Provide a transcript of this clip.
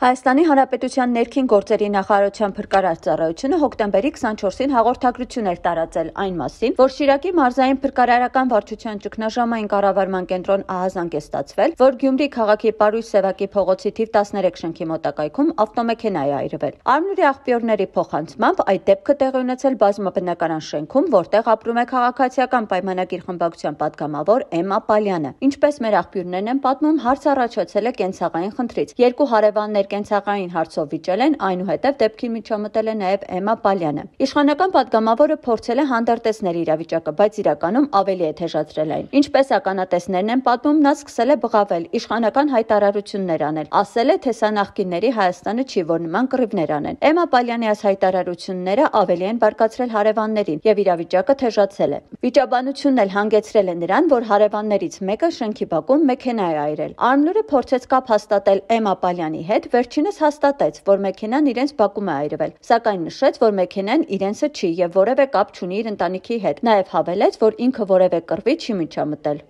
Հայաստանի Հանրապետության ներքին գործերի նախարարության փրկարար ծառայությունը հոկտեմբերի 24-ին հաղորդագրություն էր տարածել այն մասին, որ Շիրակի մարզային փրկարարական վարչության ճգնաժամային կառավարման կենտրոն ահազանգ է ստացվել, որ Գյումրի քաղաքի Պարույս Սևակի փողոցի թիվ 13 շենքի մոտակայքում ավտոմեքենա է այրվել։ Արմյուրի աղբյուրների փոխանցմամբ այդ դեպքը տեղի ունեցել բազմաբնակարան շենքում, որտեղ ապրում է քաղաքացիական պայմանագիր խմբակցության падգամավոր Էմմա Պալյանը։ Ինչպես մեր աղբյուրներն են պատմում, հարց առաջացել է կենցաղային խնդրից։ Երկու հարևաններ ներկենցաղային հարցով վիճել են, այնուհետև դեպքին միջամտել է նաև Էմա Պալյանը։ Իշխանական падգամավորը փորձել է հանդարտեցնել իրավիճակը, բայց իրականում ավելի է թեժացրել այն։ Ինչպես ականատեսներն են պատմում, նա սկսել է բղավել, իշխանական հայտարարություններ անել։ Ասել է, թե սա նախկինների Հայաստանը չի, որ նման կռիվներ անեն։ Էմա Պալյանի այս հայտարարությունները ավելի են բարկացրել հարևաններին եւ իրավիճակը թեժացել է։ Վիճաբանությունն էլ հանգեցրել է նրան, որ հարևաններից մեկը շենքի բակում մեքենա է այրել։ Արմլուրը փորձեց կապ հաստատել Էմա Պալյանի հետ, վերջինս հաստատեց, որ մեքենան իրենց բակում է այրվել, սակայն նշեց, որ մեքենան իրենսը չի եւ որևէ կապ չունի իր ընտանիքի հետ։ Նաեւ հավելեց, որ ինքը որևէ կռվի չի միջամտել։